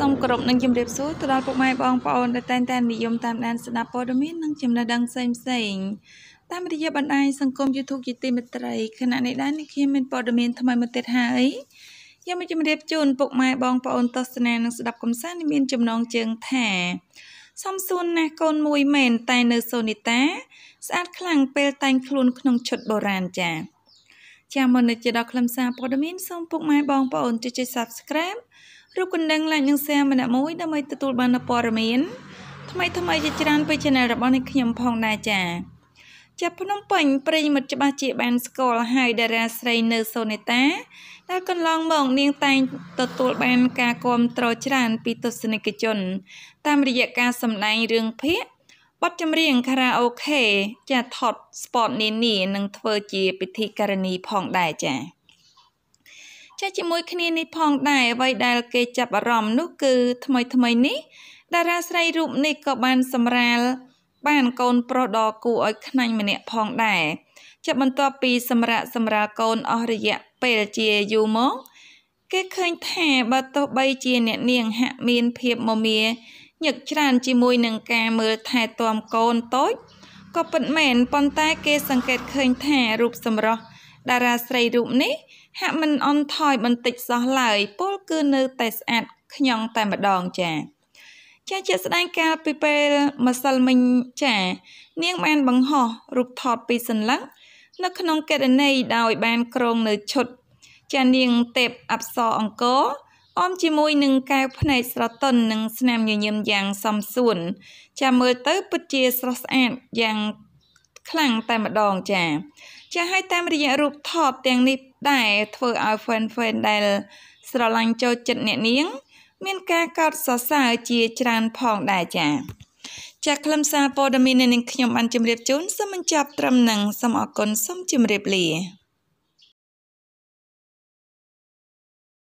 សូមគោរពនិងជម្រាបសួរទៅដល់ពុកម៉ែបងប្អូនដែលតែងតែនិយមតាមដានស្ដាប់ព័ត៌មាននិងចំណេះដឹងផ្សេងៗតាមរយៈបណ្ដាញសង្គម YouTube ជាទីមេត្រីខណៈនេះដែរនេះខ្ញុំមានព័ត៌មានថ្មីមួយទៀតហើយខ្ញុំជម្រាបជូនពុកម៉ែបងប្អូនទស្សនានិងស្ដាប់កំសាន្តមានចំណងជើងថាសំសួនណាស់កូនមួយមែនតែនៅសូនីតាស្អាតខ្លាំងពេលតែងខ្លួនក្នុងឈុតបុរាណចា៎ចាមុននឹងជាដល់ខ្លឹមសារព័ត៌មានសូមពុកម៉ែបងប្អូនជួយចុច Subscribe រូបកណ្ដឹង Like និង Share ម្នាក់មួយដើម្បីទទួលបាននូវព័ត៌មានថ្មីថ្មីជាច្រើនពី Channel របស់នេះខ្ញុំផងដែរចាចាប់ភ្នំពេញប្រិយមិត្តច្បាស់ជាបានស្គាល់ហើយតារាស្រីនៅសូនេតាដែលកន្លងមកនាងតែងទទួលបាន ការគាំទ្រច្រើនពីទស្សនិកជន តាមរយៈការសម្ដែងរឿងភាគបទចម្រៀងខារ៉ាអូខេចាថត spot នានានឹងធ្វើជាពិធីការនីផងដែរចាចាជាមួយគ្នានេះផងដែរអ្វីដែលគេចាប់អារម្មណ៍នោះគឺថ្មីថ្មីនេះតារាស្រីរូបនេះក៏បានសម្រាលបានកូនប្រុសដ៏គួរឲ្យខ្លាញ់ម្នាក់ផងដែរចាបន្ទាប់ពីសម្រាប់សម្រាលកូនអស់រយៈពេលជាយូរមកគេឃើញថាបើទោះបីជា អ្នកនាងហាក់មានភាពមមាញឹកច្រើនជាមួយនឹងការមើលថែទាំកូនតូចក៏ពិតមែនប៉ុន្តែ គេសង្កេតឃើញថារូបសម្រស់តារាស្រីរូប នេះ ហាក់មិនអន់ថយបន្តិចសោះឡើយពលគឺនៅតែស្អាតខ្ញងតែម្ដងចា៎ចាជាស្ដែងកាលពីពេលម្សិលមិញចា នាងបានបង្ហោះរូបថតពីសន្លឹកនៅក្នុងកេរនី ដោយបានក្រងនៅឈុត ចានាងទេពអប្សរអង្គរអមជាមួយនឹងកែវភ្នែកស្រទន់និងស្នាមញញឹមយ៉ាងសំសួន ចាមើលទៅពិតជាស្រស់ស្អាតយ៉ាងខ្លាំងតែម្ដងចា ចាឲ្យតាមរយៈរូបថតទាំងនេះដែរធ្វើឲ្យ fan fan ដែលស្រឡាញ់ចូលចិត្តអ្នកនាង មានការកោតសរសើរជាច្រើនផងដែរចា ចាក់ខ្លឹមសារព័ត៌មាននៃនាងខ្ញុំបានជម្រាបជូនសូមបញ្ចប់ត្រឹមនឹងសូមអរគុណសូមជម្រាបលា